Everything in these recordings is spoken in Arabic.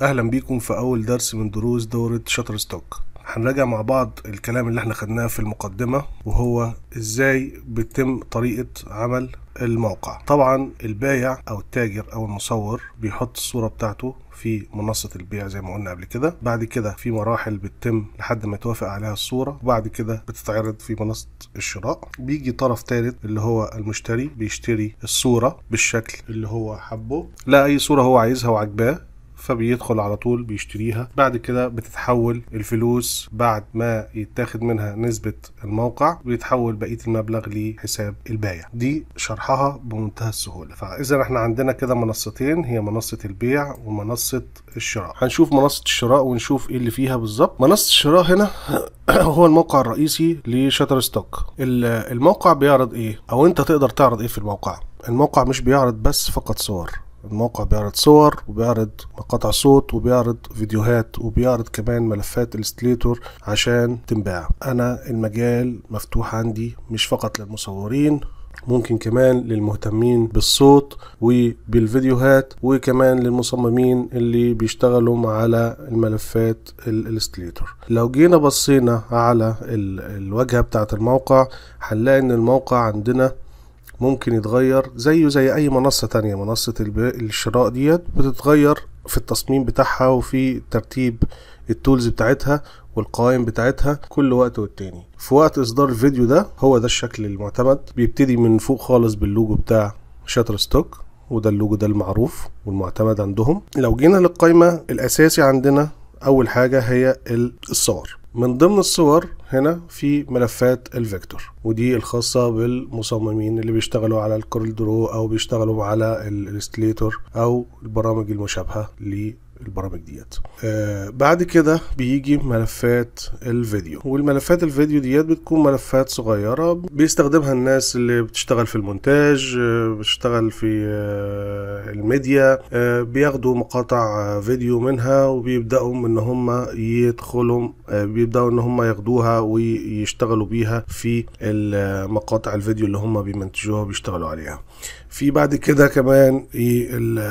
اهلا بيكم في اول درس من دروس دوره شاتر ستوك هنراجع مع بعض الكلام اللي احنا خدناه في المقدمه وهو ازاي بتتم طريقه عمل الموقع طبعا البايع او التاجر او المصور بيحط الصوره بتاعته في منصة البيع زي ما قلنا قبل كده بعد كده في مراحل بتتم لحد ما توافق عليها الصورة وبعد كده بتتعرض في منصة الشراء بيجي طرف ثالث اللي هو المشتري بيشتري الصورة بالشكل اللي هو حبه لا أي صورة هو عايزها وعجباه فبيدخل على طول بيشتريها بعد كده بتتحول الفلوس بعد ما يتاخد منها نسبة الموقع بيتحول بقية المبلغ لحساب البايع دي شرحها بمنتهى السهولة فإذا احنا عندنا كده منصتين هي منصة البيع ومنصة الشراء هنشوف منصة الشراء ونشوف ايه اللي فيها بالظبط منصة الشراء هنا هو الموقع الرئيسي لشاتر ستوك الموقع بيعرض ايه او انت تقدر تعرض ايه في الموقع الموقع مش بيعرض بس فقط صور الموقع بيعرض صور وبيعرض مقاطع صوت وبيعرض فيديوهات وبيعرض كمان ملفات الستليتور عشان تنباع انا المجال مفتوح عندي مش فقط للمصورين ممكن كمان للمهتمين بالصوت وبالفيديوهات وكمان للمصممين اللي بيشتغلوا على الملفات الاستليتور لو جينا بصينا على الواجهة بتاعة الموقع هنلاقي ان الموقع عندنا ممكن يتغير زيه زي اي منصة تانية منصة الشراء ديت بتتغير في التصميم بتاعها وفي ترتيب التولز بتاعتها والقوائم بتاعتها كل وقت والتاني في وقت اصدار الفيديو ده هو ده الشكل المعتمد بيبتدي من فوق خالص باللوجو بتاع شاتر ستوك وده اللوجو ده المعروف والمعتمد عندهم لو جينا للقائمة الاساسي عندنا اول حاجة هي الصور من ضمن الصور هنا في ملفات الفيكتور ودي الخاصة بالمصممين اللي بيشتغلوا على الكورل درو او بيشتغلوا على الاستليتور او البرامج المشابهة البرامج ديت آه بعد كده بيجي ملفات الفيديو والملفات الفيديو ديت بتكون ملفات صغيرة بيستخدمها الناس اللي بتشتغل في المونتاج آه بتشتغل في آه الميديا آه بياخدوا مقاطع آه، فيديو منها وبيبدأوا ان هم يدخلوا آه بيبدأوا ان هم ياخدوها ويشتغلوا بيها في مقاطع الفيديو اللي هم بيمنتجوها وبيشتغلوا عليها في بعد كده كمان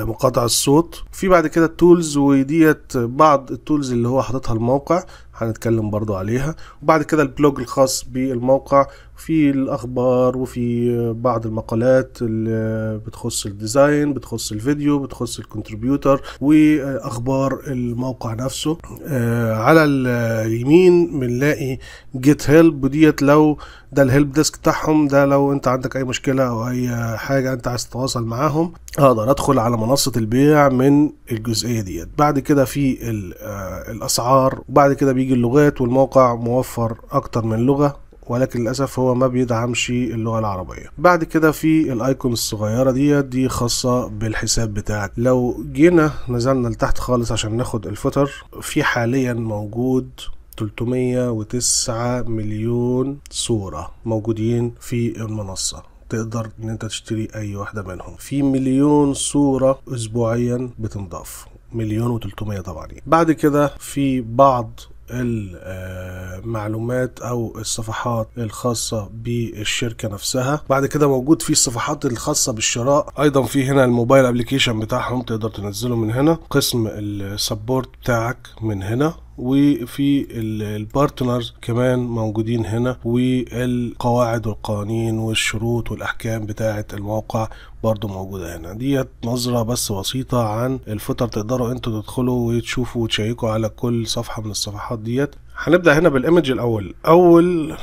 مقاطع الصوت في بعد كده التولز وديت بعض التولز اللي هو حاططها الموقع هنتكلم برضو عليها وبعد كده البلوج الخاص بالموقع في الاخبار وفي بعض المقالات اللي بتخص الديزاين بتخص الفيديو بتخص الكونتريبيوتر واخبار الموقع نفسه آه، على اليمين بنلاقي جيت هيلب ديت لو ده الهيلب ديسك بتاعهم ده لو انت عندك اي مشكله او اي حاجه انت عايز تتواصل معاهم اقدر ادخل على منصه البيع من الجزئيه ديت بعد كده في آه، الاسعار وبعد كده بيجي اللغات والموقع موفر اكتر من لغه ولكن للاسف هو ما بيدعمش اللغه العربيه بعد كده في الايكون الصغيره ديت دي خاصه بالحساب بتاعك لو جينا نزلنا لتحت خالص عشان ناخد الفوتر في حاليا موجود 309 مليون صورة موجودين في المنصة تقدر ان انت تشتري اي واحدة منهم في مليون صورة اسبوعيا بتنضاف مليون و300 طبعا بعد كده في بعض المعلومات آه، او الصفحات الخاصة بالشركة نفسها بعد كده موجود في الصفحات الخاصة بالشراء ايضا في هنا الموبايل ابلكيشن بتاعهم تقدر تنزله من هنا قسم السبورت بتاعك من هنا وفي البارتنرز كمان موجودين هنا والقواعد والقوانين والشروط والاحكام بتاعه الموقع برضو موجودة هنا ديت نظرة بس بسيطة عن الفوتر تقدروا انتوا تدخلوا وتشوفوا وتشيكوا على كل صفحة من الصفحات ديت هنبدأ هنا بالايمج الاول اول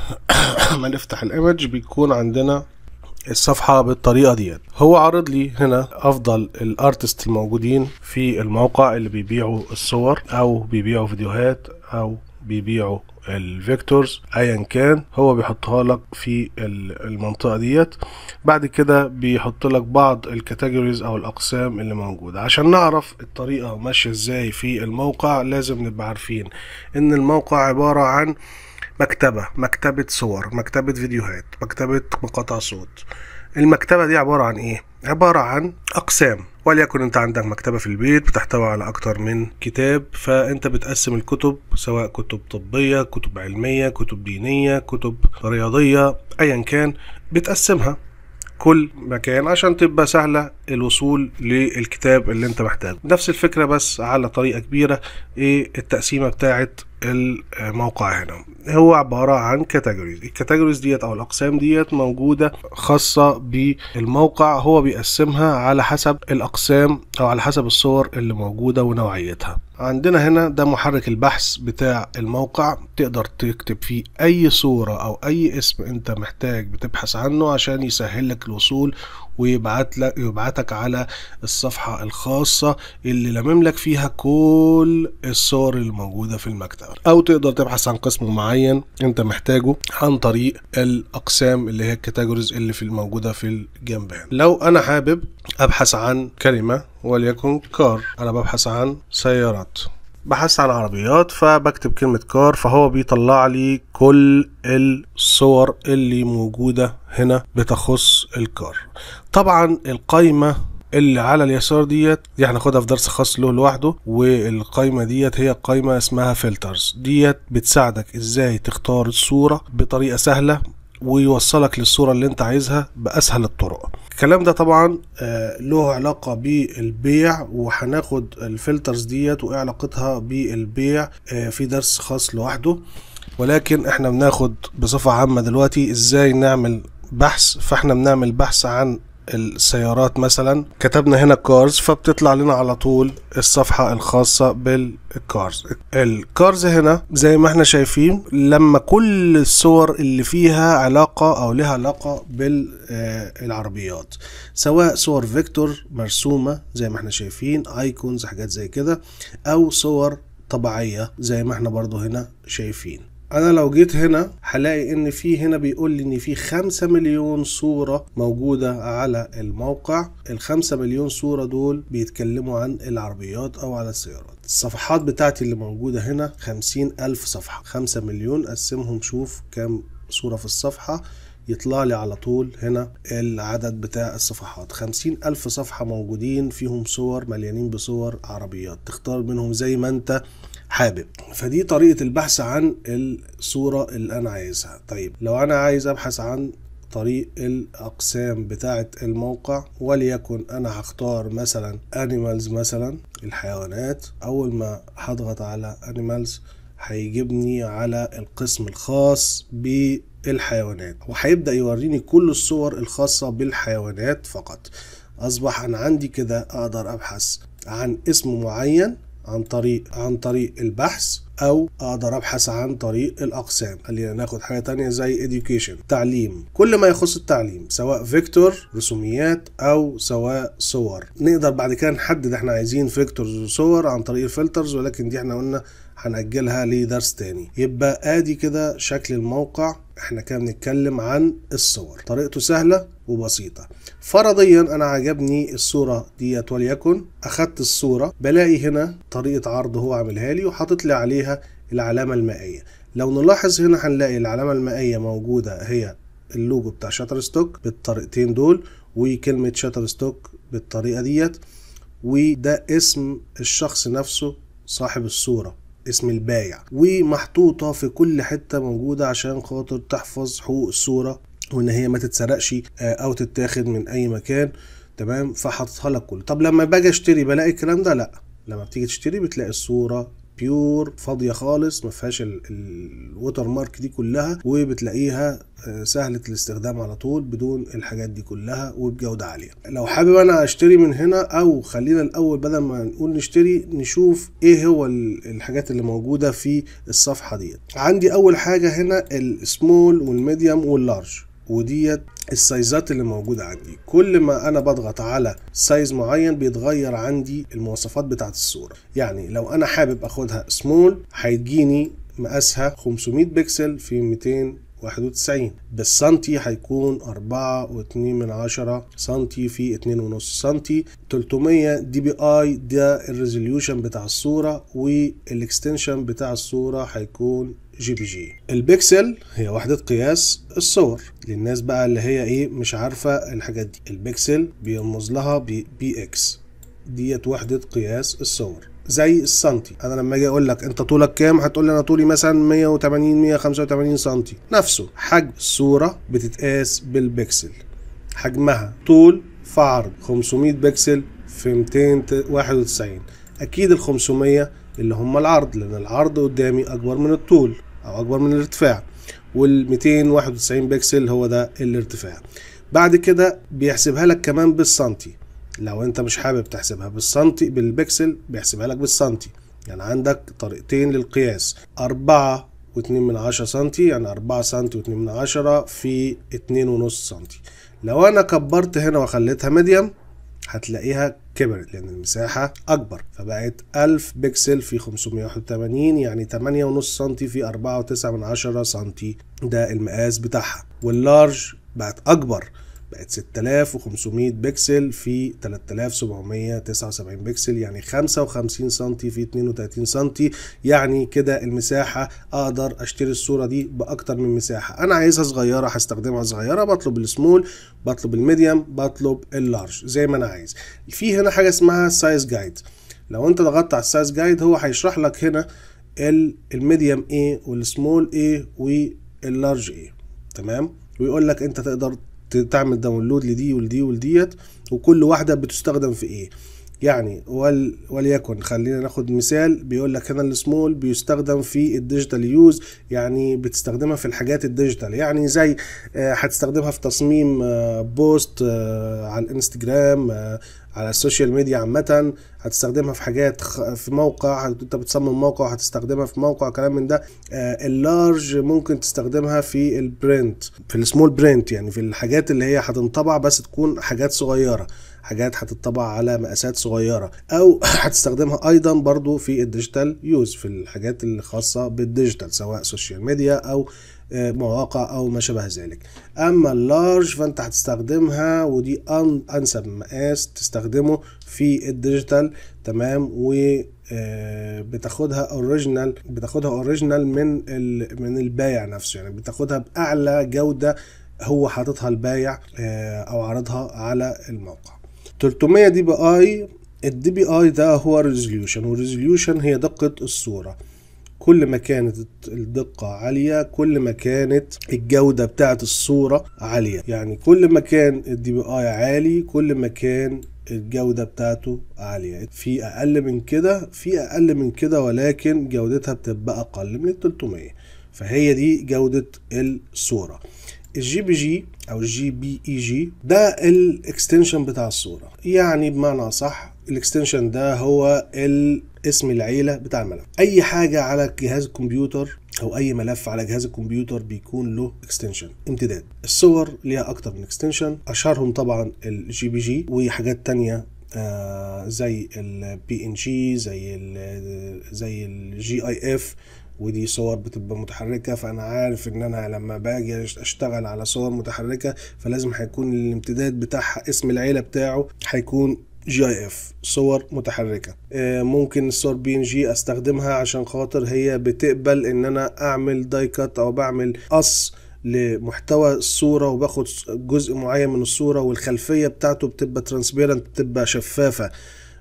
ما نفتح الايمج بيكون عندنا الصفحة بالطريقة ديت هو عرض لي هنا افضل الارتست الموجودين في الموقع اللي بيبيعوا الصور او بيبيعوا فيديوهات او بيبيعوا الفيكتورز ايا كان هو بيحطها لك في المنطقه ديت بعد كده بيحط لك بعض الكاتيجوريز او الاقسام اللي موجوده عشان نعرف الطريقه ماشيه ازاي في الموقع لازم نبقى عارفين ان الموقع عباره عن مكتبه مكتبه صور مكتبه فيديوهات مكتبه مقاطع صوت المكتبة دي عبارة عن ايه؟ عبارة عن أقسام وليكن انت عندك مكتبة في البيت بتحتوي على أكتر من كتاب فانت بتقسم الكتب سواء كتب طبية كتب علمية كتب دينية كتب رياضية أيا كان بتقسمها كل مكان عشان تبقى سهلة الوصول للكتاب اللي انت محتاجه نفس الفكرة بس على طريقة كبيرة ايه التقسيمة بتاعه الموقع هنا هو عبارة عن كاتيجوريز الكاتيجوريز ديت او الاقسام ديت موجودة خاصة بالموقع هو بيقسمها على حسب الاقسام او على حسب الصور اللي موجودة ونوعيتها عندنا هنا ده محرك البحث بتاع الموقع تقدر تكتب فيه اي صورة او اي اسم انت محتاج بتبحث عنه عشان يسهل لك الوصول ويبعت لك يبعتك على الصفحة الخاصة اللي لمم لك فيها كل الصور الموجودة في المكتب او تقدر تبحث عن قسم معين انت محتاجه عن طريق الاقسام اللي هي الكاتيجوريز اللي في الموجودة في الجنب لو انا حابب ابحث عن كلمة وليكن كار انا ببحث عن سيارات بحثت عن عربيات فبكتب كلمة كار فهو بيطلع لي كل الصور اللي موجودة هنا بتخص الكار طبعا القايمة اللي على اليسار ديت دي هناخدها في درس خاص له لوحده والقايمه ديت هي قايمه اسمها فلترز ديت بتساعدك ازاي تختار الصوره بطريقه سهله ويوصلك للصوره اللي انت عايزها باسهل الطرق الكلام ده طبعا آه، له علاقة بالبيع وهناخد الفلترز ديت وايه علاقتها بالبيع آه، في درس خاص لوحده ولكن احنا بناخد بصفة عامة دلوقتي ازاي نعمل بحث فاحنا بنعمل بحث عن السيارات مثلا كتبنا هنا كارز فبتطلع لنا على طول الصفحة الخاصة بالكارز الكارز هنا زي ما احنا شايفين لما كل الصور اللي فيها علاقة او لها علاقة بالعربيات آه، سواء صور فيكتور مرسومة زي ما احنا شايفين ايكونز حاجات زي كده او صور طبيعية زي ما احنا برضو هنا شايفين انا لو جيت هنا هلاقي ان في هنا بيقول لي ان في خمسة مليون صورة موجودة على الموقع ال مليون صورة دول بيتكلموا عن العربيات او على السيارات الصفحات بتاعتي اللي موجودة هنا خمسين ألف صفحة خمسة مليون قسمهم شوف كام صورة في الصفحة يطلع لي على طول هنا العدد بتاع الصفحات خمسين ألف صفحة موجودين فيهم صور مليانين بصور عربيات تختار منهم زي ما انت حابب فدي طريقة البحث عن الصورة اللي أنا عايزها طيب لو أنا عايز أبحث عن طريق الأقسام بتاعة الموقع وليكن أنا هختار مثلا animals مثلا الحيوانات أول ما هضغط على animals هيجيبني على القسم الخاص بالحيوانات وهيبدأ يوريني كل الصور الخاصة بالحيوانات فقط أصبح أنا عندي كده أقدر أبحث عن اسم معين عن طريق عن طريق البحث او اقدر ابحث عن طريق الاقسام خلينا ناخد حاجه تانية زي education تعليم كل ما يخص التعليم سواء فيكتور رسوميات او سواء صور نقدر بعد كده نحدد احنا عايزين فيكتورز وصور عن طريق الفلترز ولكن دي احنا قلنا هنأجلها لدرس تاني يبقى ادي كده شكل الموقع احنا كده بنتكلم عن الصور طريقته سهله وبسيطة فرضيا أنا عجبني الصورة ديت وليكن أخدت الصورة بلاقي هنا طريقة عرض هو عاملها لي وحاطط لي عليها العلامة المائية لو نلاحظ هنا هنلاقي العلامة المائية موجودة هي اللوجو بتاع شاتر ستوك بالطريقتين دول وكلمة شاتر ستوك بالطريقة ديت وده اسم الشخص نفسه صاحب الصورة اسم البايع ومحطوطة في كل حتة موجودة عشان خاطر تحفظ حقوق الصورة وان هي ما تتسرقش آه، او تتاخد من اي مكان تمام فحاططها لك كل طب لما باجي اشتري بلاقي الكلام ده لا لما بتيجي تشتري بتلاقي الصوره بيور فاضيه خالص ما فيهاش الوتر مارك دي كلها وبتلاقيها آه، سهله الاستخدام على طول بدون الحاجات دي كلها وبجوده عاليه لو حابب انا اشتري من هنا او خلينا الاول بدل ما نقول نشتري نشوف ايه هو الحاجات اللي موجوده في الصفحه ديت عندي اول حاجه هنا السمول والميديوم واللارج وديت السايزات اللي موجودة عندي كل ما انا بضغط على سايز معين بيتغير عندي المواصفات بتاعة الصورة يعني لو انا حابب اخدها سمول هيجيني مقاسها 500 بكسل في 291 بالسنتي هيكون 4.2 من عشرة سنتي في 2.5 سنتي 300 دي بي اي ده الريزوليوشن بتاع الصورة والاكستنشن بتاع الصورة هيكون جي بي جي البكسل هي وحدة قياس الصور للناس بقى اللي هي ايه مش عارفة الحاجات دي البكسل بيرمز لها بي اكس ديت وحدة قياس الصور زي السنتي انا لما اجي اقول لك انت طولك كام هتقول لي انا طولي مثلا 180 185 سنتي نفسه حجم الصوره بتتقاس بالبكسل حجمها طول في عرض 500 بكسل في 291 اكيد ال 500 اللي هم العرض لان العرض قدامي اكبر من الطول او اكبر من الارتفاع وال 291 بكسل هو ده الارتفاع بعد كده بيحسبها لك كمان بالسنتي لو انت مش حابب تحسبها بالسنتي بالبكسل بيحسبها لك بالسنتي يعني عندك طريقتين للقياس أربعة واتنين من عشرة سنتي يعني أربعة سنتي واتنين من عشرة في اتنين ونص سنتي لو أنا كبرت هنا وخليتها ميديم هتلاقيها كبرت لأن المساحة أكبر فبقت 1000 بكسل في 581 يعني 8.5 سم في 4.9 سم ده المقاس بتاعها واللارج بقت أكبر بقت 6500 بكسل في 3779 بكسل يعني 55 سم في 32 سم يعني كده المساحة اقدر اشتري الصورة دي باكتر من مساحة انا عايزها صغيرة هستخدمها صغيرة بطلب السمول بطلب الميديم بطلب اللارج زي ما انا عايز في هنا حاجة اسمها سايز جايد لو انت ضغطت على السايز جايد هو هيشرح لك هنا الميديم ايه والسمول ايه واللارج ايه تمام ويقول لك انت تقدر تعمل داونلود لدي ولدي ولديت وكل واحده بتستخدم في ايه يعني ول وليكن خلينا ناخد مثال بيقول لك هنا السمول بيستخدم في الديجيتال يوز يعني بتستخدمها في الحاجات الديجيتال يعني زي آه، هتستخدمها في تصميم آه، بوست آه، على الانستجرام على السوشيال ميديا عامة هتستخدمها في حاجات في موقع انت بتصمم موقع هتستخدمها في موقع كلام من ده آه، اللارج ممكن تستخدمها في البرنت في السمول برنت يعني في الحاجات اللي هي هتنطبع بس تكون حاجات صغيرة حاجات هتطبع على مقاسات صغيره او هتستخدمها ايضا برضو في الديجيتال يوز في الحاجات الخاصه بالديجيتال سواء سوشيال ميديا او آه، مواقع أو ما شابه ذلك أما اللارج فأنت هتستخدمها ودي أنسب مقاس تستخدمه في الديجيتال تمام و آه، بتاخدها اوريجينال بتاخدها اوريجينال من من البايع نفسه يعني بتاخدها باعلى جوده هو حاططها البايع آه، او عرضها على الموقع 300 دي بي اي الدي بي اي ده هو ريزوليوشن والريزوليوشن هي دقه الصوره كل ما كانت الدقة عالية كل ما كانت الجودة بتاعة الصورة عالية يعني كل ما كان الدي بي اي عالي كل ما كان الجودة بتاعته عالية في أقل من كده في أقل من كده ولكن جودتها بتبقى أقل من ال 300 فهي دي جودة الصورة الجي بي جي أو الجي بي إي جي ده الإكستنشن بتاع الصورة يعني بمعنى صح الاكستنشن ده هو اسم العيله بتاع الملف اي حاجه على جهاز الكمبيوتر او اي ملف على جهاز الكمبيوتر بيكون له اكستنشن امتداد الصور ليها اكتر من اكستنشن اشهرهم طبعا الجي بي جي وحاجات تانية آه زي البي ان جي زي الـ زي الجي اي اف ودي صور بتبقى متحركة فأنا عارف إن أنا لما باجي أشتغل على صور متحركة فلازم هيكون الامتداد بتاعها اسم العيلة بتاعه هيكون جي اي اف صور متحركه آه، ممكن الصور بي ان جي استخدمها عشان خاطر هي بتقبل ان انا اعمل داي كات او بعمل قص لمحتوى الصوره وباخد جزء معين من الصوره والخلفيه بتاعته بتبقى ترانسبيرنت بتبقى شفافه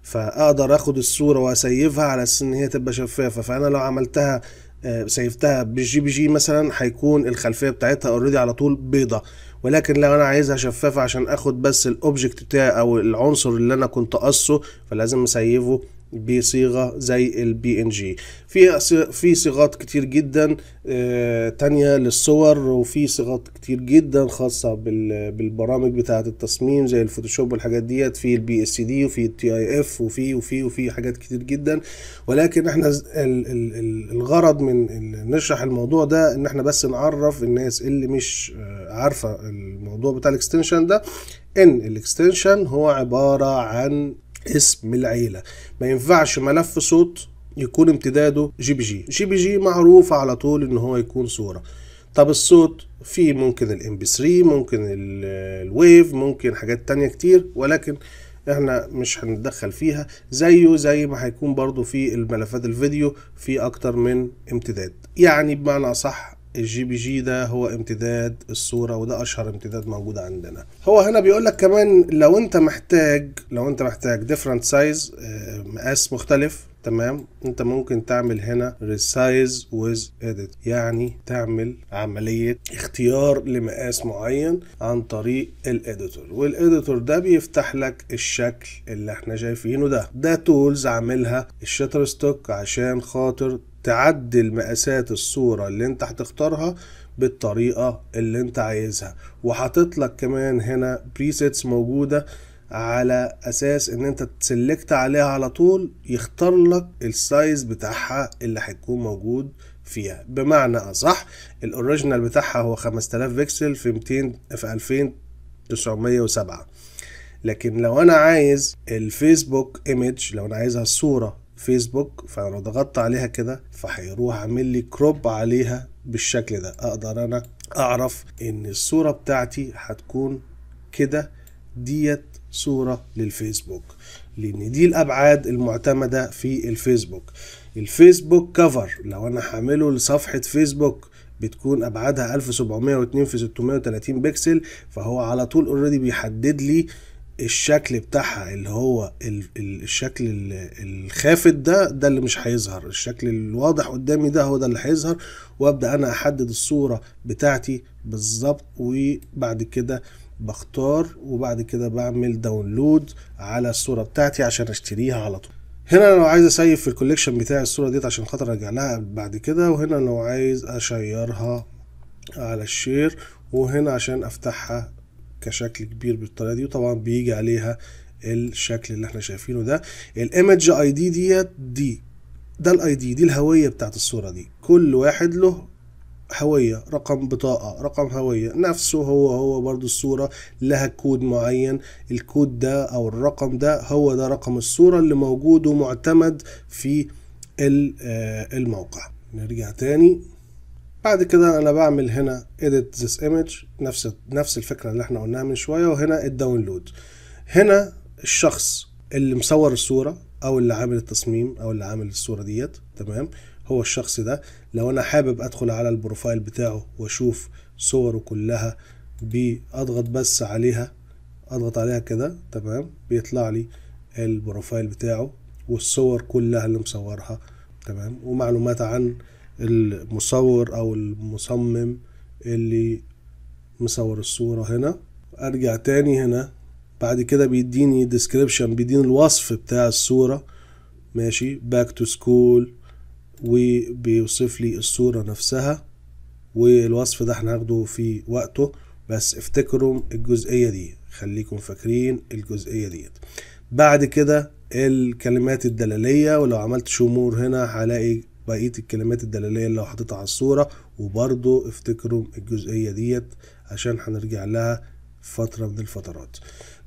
فاقدر اخد الصوره واسيفها على اساس ان هي تبقى شفافه فانا لو عملتها آه، سيفتها بالجي بي جي مثلا هيكون الخلفيه بتاعتها اوريدي على طول بيضه ولكن لو انا عايزها شفافه عشان اخد بس الاوبجكت بتاعي او العنصر اللي انا كنت قاصه فلازم اسيفه بصيغة زي البي ان جي في في صيغات كتير جدا آه، تانية للصور وفي صيغات كتير جدا خاصة بالبرامج بتاعة التصميم زي الفوتوشوب والحاجات ديت في البي اس سي دي وفي التي اي اف وفي وفي وفي حاجات كتير جدا ولكن احنا الغرض من نشرح الموضوع ده ان احنا بس نعرف الناس اللي مش آه، عارفة الموضوع بتاع الاكستنشن ده ان الاكستنشن هو عبارة عن اسم العيلة ما ينفعش ملف صوت يكون امتداده جي بي جي جي بي جي معروف على طول ان هو يكون صورة طب الصوت في ممكن الام بي 3 ممكن الويف ممكن حاجات تانية كتير ولكن احنا مش هنتدخل فيها زيه زي ما هيكون برضو في الملفات الفيديو في اكتر من امتداد يعني بمعنى صح الجي بي جي ده هو امتداد الصورة وده أشهر امتداد موجود عندنا هو هنا بيقول لك كمان لو أنت محتاج لو أنت محتاج different size آه، مقاس مختلف تمام انت ممكن تعمل هنا resize with edit يعني تعمل عملية اختيار لمقاس معين عن طريق الاديتور والاديتور ده بيفتح لك الشكل اللي احنا شايفينه ده ده تولز عاملها الشاتر ستوك عشان خاطر تعدل مقاسات الصورة اللي انت هتختارها بالطريقة اللي انت عايزها وحاطط لك كمان هنا بريسيتس موجودة على اساس ان انت تسلكت عليها على طول يختار لك السايز بتاعها اللي هيكون موجود فيها بمعنى اصح الاوريجينال بتاعها هو 5000 بكسل في 200 في 2907 لكن لو انا عايز الفيسبوك ايمج لو انا عايزها الصوره فيسبوك فلو ضغطت عليها كده فهيروح عامل لي كروب عليها بالشكل ده اقدر انا اعرف ان الصورة بتاعتي هتكون كده ديت صورة للفيسبوك لان دي الابعاد المعتمدة في الفيسبوك الفيسبوك كفر لو انا هعمله لصفحة فيسبوك بتكون ابعادها 1702 في 630 بكسل فهو على طول اوريدي بيحدد لي الشكل بتاعها اللي هو الشكل الخافت ده ده اللي مش هيظهر الشكل الواضح قدامي ده هو ده اللي هيظهر وابدا انا احدد الصوره بتاعتي بالظبط وبعد كده بختار وبعد كده بعمل داونلود على الصوره بتاعتي عشان اشتريها على طول هنا لو عايز اسيف في الكوليكشن بتاعي الصوره ديت عشان خاطر ارجع لها بعد كده وهنا لو عايز اشيرها على الشير وهنا عشان افتحها كشكل كبير بالطريقه دي وطبعا بيجي عليها الشكل اللي احنا شايفينه ده الايمج اي دي ديت دي ده الاي دي دي الهويه بتاعت الصوره دي كل واحد له هوية رقم بطاقة رقم هوية نفسه هو هو برضو الصورة لها كود معين الكود ده أو الرقم ده هو ده رقم الصورة اللي موجود ومعتمد في آه، الموقع نرجع تاني بعد كده انا بعمل هنا edit this image نفس نفس الفكره اللي احنا قلناها من شويه وهنا الداونلود هنا الشخص اللي مصور الصوره او اللي عامل التصميم او اللي عامل الصوره ديت تمام هو الشخص ده لو انا حابب ادخل على البروفايل بتاعه واشوف صوره كلها باضغط بس عليها اضغط عليها كده تمام بيطلع لي البروفايل بتاعه والصور كلها اللي مصورها تمام ومعلومات عن المصور او المصمم اللي مصور الصورة هنا ارجع تاني هنا بعد كده بيديني ديسكريبشن بيديني الوصف بتاع الصورة ماشي باك تو سكول وبيوصف لي الصورة نفسها والوصف ده احنا هناخده في وقته بس افتكروا الجزئية دي خليكم فاكرين الجزئية ديت بعد كده الكلمات الدلالية ولو عملت شمور هنا هلاقي بقيه الكلمات الدلاليه اللي حاططها على الصوره وبرضو افتكروا الجزئيه ديت عشان هنرجع لها فتره من الفترات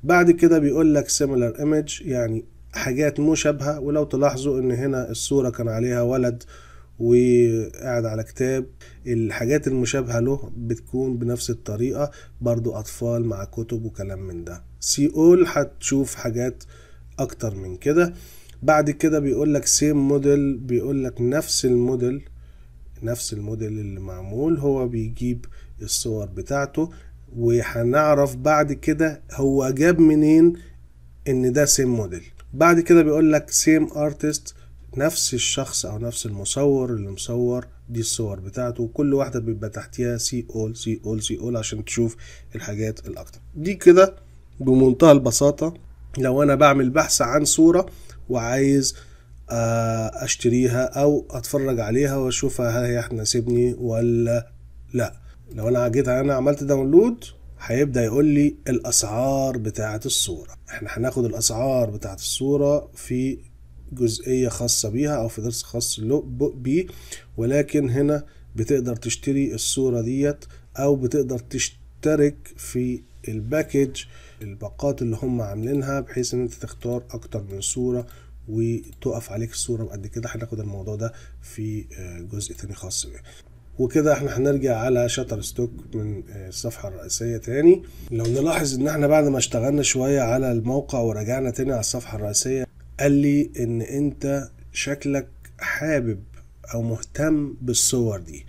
بعد كده بيقول لك similar image يعني حاجات مشابهه ولو تلاحظوا ان هنا الصوره كان عليها ولد وقاعد على كتاب الحاجات المشابهة له بتكون بنفس الطريقة برضو أطفال مع كتب وكلام من ده سيقول هتشوف حاجات أكتر من كده بعد كده بيقول لك سيم موديل بيقول لك نفس الموديل نفس الموديل اللي معمول هو بيجيب الصور بتاعته وهنعرف بعد كده هو جاب منين ان ده سيم موديل بعد كده بيقول لك سيم ارتست نفس الشخص او نفس المصور اللي مصور دي الصور بتاعته وكل واحده بيبقى تحتيها سي اول سي اول سي اول عشان تشوف الحاجات الاكتر دي كده بمنتهى البساطه لو انا بعمل بحث عن صوره وعايز آه، اشتريها او اتفرج عليها واشوفها هل هي هتناسبني ولا لا لو انا جيت انا عملت داونلود هيبدا يقول لي الاسعار بتاعه الصوره احنا هناخد الاسعار بتاعه الصوره في جزئيه خاصه بيها او في درس خاص له بيه ولكن هنا بتقدر تشتري الصوره ديت او بتقدر تشترك في الباكج الباقات اللي هم عاملينها بحيث ان انت تختار اكتر من صورة وتقف عليك الصورة بقد كده هناخد الموضوع ده في آه، جزء تاني خاص بيه وكده احنا هنرجع على شاتر ستوك من آه، الصفحة الرئيسية تاني لو نلاحظ ان احنا بعد ما اشتغلنا شوية على الموقع ورجعنا تاني على الصفحة الرئيسية قال لي ان انت شكلك حابب او مهتم بالصور دي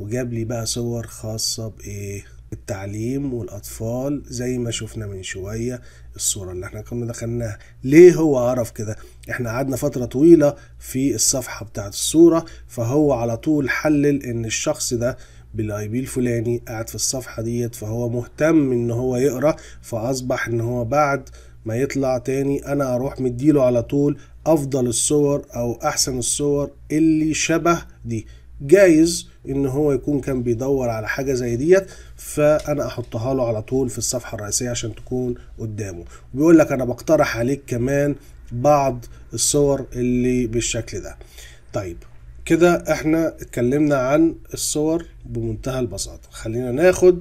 وجاب لي بقى صور خاصة بايه التعليم والأطفال زي ما شفنا من شوية الصورة اللي احنا كنا دخلناها ليه هو عرف كده احنا قعدنا فترة طويلة في الصفحة بتاعت الصورة فهو على طول حلل ان الشخص ده بالاي بي الفلاني قاعد في الصفحة ديت فهو مهتم ان هو يقرأ فاصبح ان هو بعد ما يطلع تاني انا اروح مديله على طول افضل الصور او احسن الصور اللي شبه دي جايز ان هو يكون كان بيدور على حاجه زي ديت فانا احطها له على طول في الصفحه الرئيسيه عشان تكون قدامه وبيقول لك انا بقترح عليك كمان بعض الصور اللي بالشكل ده طيب كده احنا اتكلمنا عن الصور بمنتهى البساطه خلينا ناخد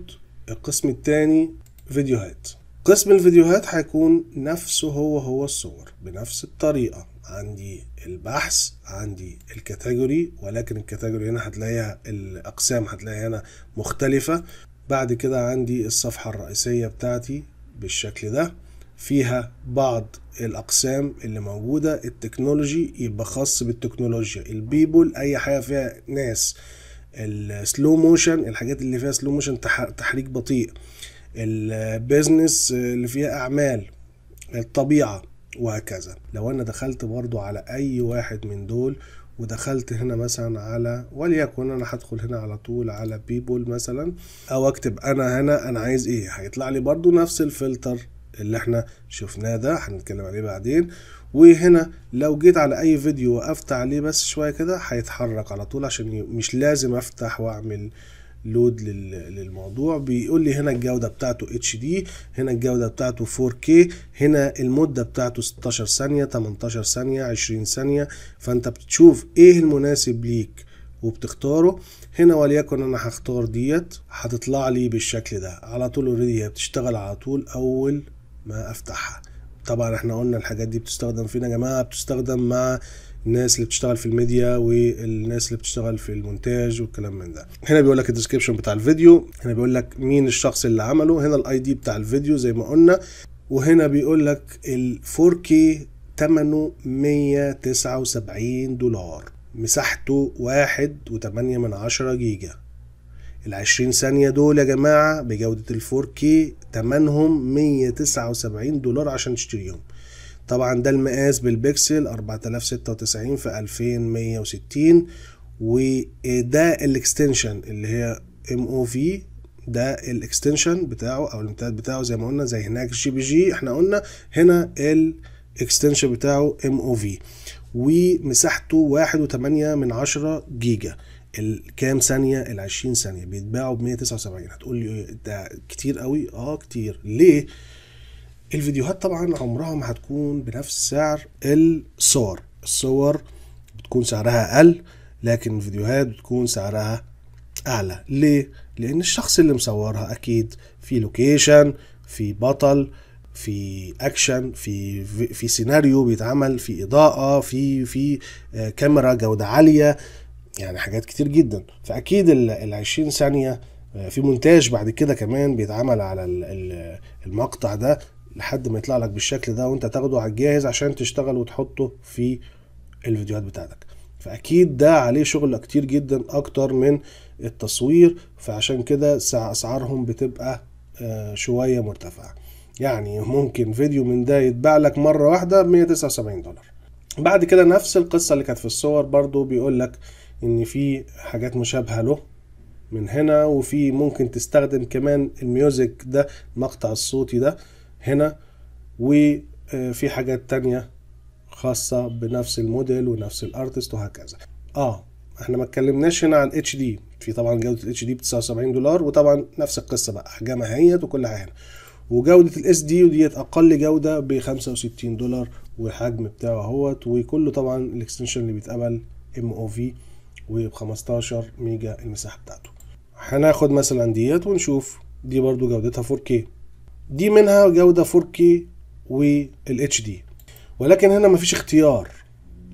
القسم الثاني فيديوهات قسم الفيديوهات هيكون نفسه هو هو الصور بنفس الطريقه عندي البحث عندي الكاتيجوري ولكن الكاتيجوري هنا هتلاقيها الاقسام هتلاقيها هنا مختلفه بعد كده عندي الصفحه الرئيسيه بتاعتي بالشكل ده فيها بعض الاقسام اللي موجوده التكنولوجي يبقى خاص بالتكنولوجيا البيبول اي حاجه فيها ناس السلو موشن الحاجات اللي فيها سلو موشن تحريك بطيء البيزنس اللي فيها اعمال الطبيعه وهكذا لو انا دخلت برضو على اي واحد من دول ودخلت هنا مثلا على وليكن انا هدخل هنا على طول على بيبول مثلا او اكتب انا هنا انا عايز ايه هيطلع لي برضو نفس الفلتر اللي احنا شفناه ده هنتكلم عليه بعدين وهنا لو جيت على اي فيديو وقفت عليه بس شوية كده هيتحرك على طول عشان مش لازم افتح واعمل لود للموضوع بيقول لي هنا الجوده بتاعته اتش دي هنا الجوده بتاعته 4K هنا المده بتاعته 16 ثانيه 18 ثانيه 20 ثانيه فانت بتشوف ايه المناسب ليك وبتختاره هنا وليكن انا هختار ديت هتطلع لي بالشكل ده على طول اوريدي هي بتشتغل على طول اول ما افتحها طبعا احنا قلنا الحاجات دي بتستخدم فين يا جماعه بتستخدم مع الناس اللي بتشتغل في الميديا والناس اللي بتشتغل في المونتاج والكلام من ده هنا بيقول لك الديسكريبشن بتاع الفيديو هنا بيقول لك مين الشخص اللي عمله هنا الاي دي بتاع الفيديو زي ما قلنا وهنا بيقول لك ال 4K ثمنه 179 دولار مساحته واحد وتمانية من عشرة جيجا العشرين ثانية دول يا جماعة بجودة الفور كي تمنهم مية تسعة وسبعين دولار عشان تشتريهم طبعا ده المقاس بالبكسل 4096 في 2160 وده الاكستنشن اللي هي ام او في ده الاكستنشن بتاعه او الامتداد بتاعه زي ما قلنا زي هناك جي بي جي احنا قلنا هنا الاكستنشن بتاعه ام او في ومساحته واحد وتمانية من عشرة جيجا الكام ثانية ال 20 ثانية بيتباعوا ب 179 هتقول لي إيه؟ ده كتير قوي اه كتير ليه؟ الفيديوهات طبعا عمرها ما هتكون بنفس سعر الصور الصور بتكون سعرها اقل لكن الفيديوهات بتكون سعرها اعلى ليه لان الشخص اللي مصورها اكيد في لوكيشن في بطل في اكشن في في سيناريو بيتعمل في اضاءه في في كاميرا جوده عاليه يعني حاجات كتير جدا فاكيد ال 20 ثانيه آه، في مونتاج بعد كده كمان بيتعمل على المقطع ده لحد ما يطلع لك بالشكل ده وانت تاخده على الجاهز عشان تشتغل وتحطه في الفيديوهات بتاعتك فاكيد ده عليه شغل كتير جدا اكتر من التصوير فعشان كده اسعارهم بتبقى آه، شويه مرتفعه يعني ممكن فيديو من ده يتباع لك مره واحده 179 دولار بعد كده نفس القصه اللي كانت في الصور برضو بيقول لك ان في حاجات مشابهه له من هنا وفي ممكن تستخدم كمان الميوزك ده المقطع الصوتي ده هنا وفي آه، حاجات تانية خاصة بنفس الموديل ونفس الارتست وهكذا اه احنا ما اتكلمناش هنا عن اتش دي في طبعا جودة الاتش دي ب 79 دولار وطبعا نفس القصة بقى احجامها هي وكل حاجة هنا وجودة الاس دي وديت اقل جودة ب 65 دولار والحجم بتاعه اهوت وكله طبعا الاكستنشن اللي بيتقبل ام او في وب 15 ميجا المساحة بتاعته هناخد مثلا ديت ونشوف دي برضو جودتها 4K دي منها جودة 4K وال HD ولكن هنا مفيش اختيار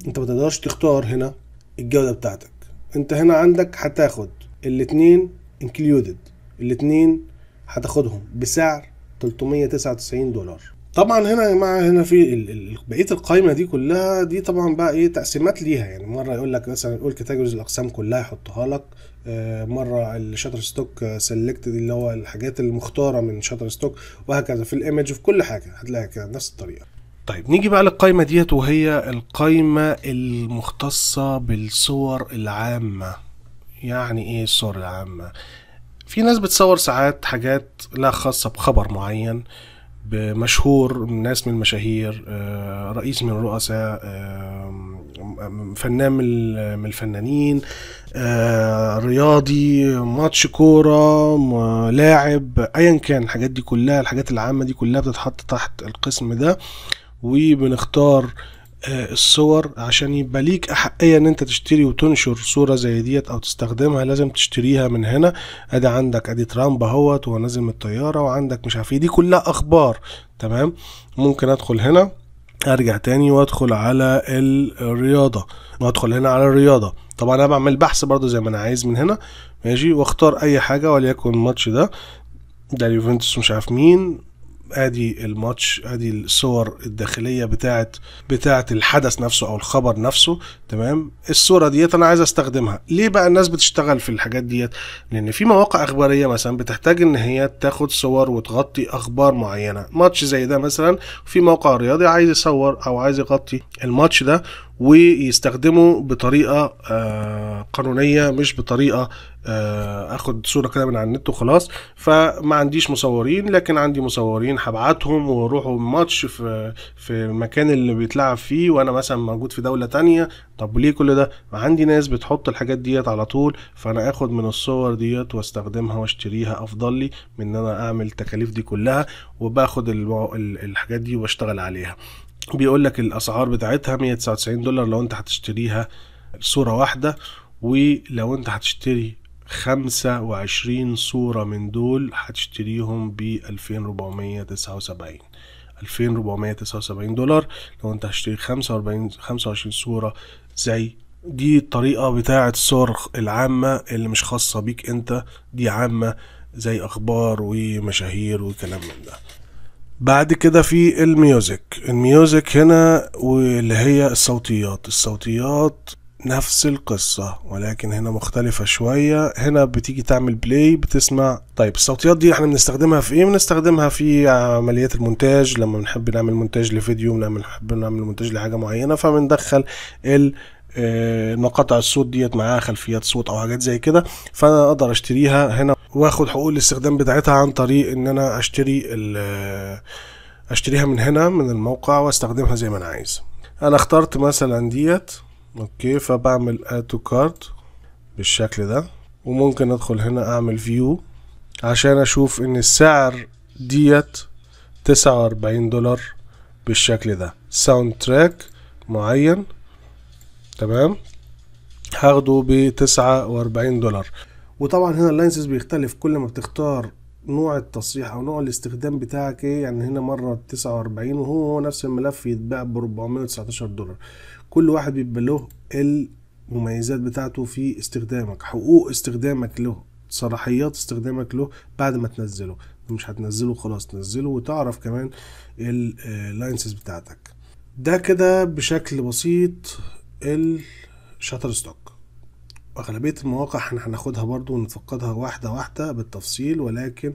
انت ما تقدرش تختار هنا الجودة بتاعتك انت هنا عندك هتاخد الاتنين انكليودد الاتنين هتاخدهم بسعر 399 دولار طبعا هنا يا جماعه هنا في بقيه القائمه دي كلها دي طبعا بقى ايه تقسيمات ليها يعني مره يقول لك مثلا يقول كاتيجوريز الاقسام كلها يحطها لك آه، مره الشاتر ستوك سيلكت اللي هو الحاجات المختاره من شاتر ستوك وهكذا في الايمج في كل حاجه هتلاقي كده نفس الطريقه طيب نيجي بقى للقائمه ديت وهي القائمه المختصه بالصور العامه يعني ايه الصور العامه في ناس بتصور ساعات حاجات لا خاصه بخبر معين بمشهور ناس من المشاهير آه، رئيس من الرؤساء آه، فنان من الفنانين آه، رياضي ماتش كورة لاعب ايا كان الحاجات دي كلها الحاجات العامة دي كلها بتتحط تحت القسم ده وبنختار آه، الصور عشان يبقى ليك احقيه ان انت تشتري وتنشر صوره زي ديت او تستخدمها لازم تشتريها من هنا ادي عندك ادي ترامب اهوت وهو نازل من الطياره وعندك مش عارف إيه. دي كلها اخبار تمام ممكن ادخل هنا ارجع تاني وادخل على الرياضه وادخل هنا على الرياضه طبعا انا بعمل بحث برضو زي ما انا عايز من هنا ماشي واختار اي حاجه وليكن الماتش ده ده اليوفنتوس مش عارف مين ادي الماتش ادي الصور الداخليه بتاعه بتاعه الحدث نفسه او الخبر نفسه تمام الصوره ديت انا عايز استخدمها ليه بقى الناس بتشتغل في الحاجات ديت لان في مواقع اخباريه مثلا بتحتاج ان هي تاخد صور وتغطي اخبار معينه ماتش زي ده مثلا في موقع رياضي عايز يصور او عايز يغطي الماتش ده ويستخدمه بطريقه آه، قانونيه مش بطريقه آه، اخد صوره كده من على النت وخلاص فما عنديش مصورين لكن عندي مصورين هبعتهم واروحوا ماتش في في المكان اللي بيتلعب فيه وانا مثلا موجود في دوله تانية طب ليه كل ده عندي ناس بتحط الحاجات ديت على طول فانا اخد من الصور ديت واستخدمها واشتريها افضل لي من ان انا اعمل التكاليف دي كلها وباخد الحاجات دي واشتغل عليها بيقول لك الاسعار بتاعتها 199 دولار لو انت هتشتريها صوره واحده ولو انت هتشتري خمسة وعشرين صورة من دول هتشتريهم ب 2479 2479 دولار لو انت هشتري خمسة وأربعين خمسة وعشرين صورة زي دي الطريقة بتاعة الصور العامة اللي مش خاصة بيك انت دي عامة زي أخبار ومشاهير وكلام من ده بعد كده في الميوزك الميوزك هنا واللي هي الصوتيات الصوتيات نفس القصة ولكن هنا مختلفة شوية هنا بتيجي تعمل بلاي بتسمع طيب الصوتيات دي احنا بنستخدمها في ايه بنستخدمها في عمليات المونتاج لما بنحب نعمل مونتاج لفيديو بنحب نعمل مونتاج لحاجة معينة فبندخل ال مقاطع آه، الصوت ديت معاها خلفيات صوت او حاجات زي كده فانا اقدر اشتريها هنا واخد حقوق الاستخدام بتاعتها عن طريق ان انا اشتري آه، اشتريها من هنا من الموقع واستخدمها زي ما انا عايز انا اخترت مثلا ديت اوكي فبعمل اد تو كارت بالشكل ده وممكن ادخل هنا اعمل فيو عشان اشوف ان السعر ديت تسعة واربعين دولار بالشكل ده ساوند تراك معين تمام هاخده بتسعة واربعين دولار وطبعا هنا اللينسز بيختلف كل ما بتختار نوع التصريح او نوع الاستخدام بتاعك ايه يعني هنا مره 49 وهو نفس الملف يتباع ب 419 دولار كل واحد بيبقى له المميزات بتاعته في استخدامك حقوق استخدامك له صلاحيات استخدامك له بعد ما تنزله مش هتنزله خلاص تنزله وتعرف كمان اللاينسز آه، بتاعتك ده كده بشكل بسيط الشاتر ستوك أغلبية المواقع احنا هناخدها برضو ونفقدها واحدة واحدة بالتفصيل ولكن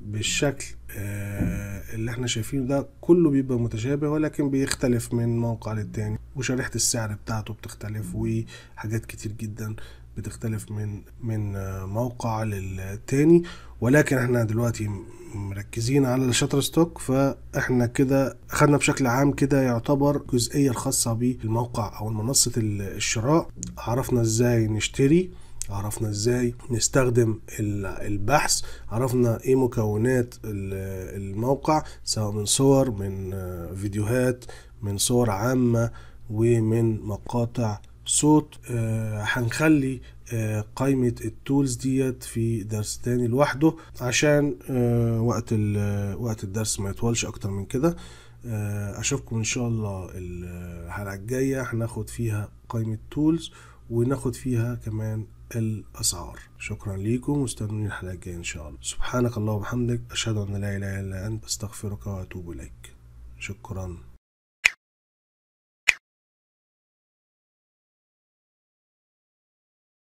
بالشكل آه، اللي احنا شايفينه ده كله بيبقى متشابه ولكن بيختلف من موقع للتاني وشريحة السعر بتاعته بتختلف وحاجات كتير جدا بتختلف من من موقع للتاني ولكن احنا دلوقتي مركزين على الشاتر ستوك فاحنا كده اخدنا بشكل عام كده يعتبر الجزئيه الخاصه بالموقع او منصه الشراء عرفنا ازاي نشتري عرفنا ازاي نستخدم البحث عرفنا ايه مكونات الموقع سواء من صور من فيديوهات من صور عامة ومن مقاطع صوت آه، هنخلي آه، قائمة التولز ديت في درس تاني لوحده عشان آه، وقت وقت الدرس ما يطولش اكتر من كده اشوفكم ان شاء الله الحلقة الجاية هناخد فيها قائمة تولز وناخد فيها كمان الأسعار شكرا ليكم واستنوني الحلقة الجاية إن شاء الله سبحانك اللهم وبحمدك أشهد أن لا إله إلا أنت أستغفرك وأتوب إليك شكرا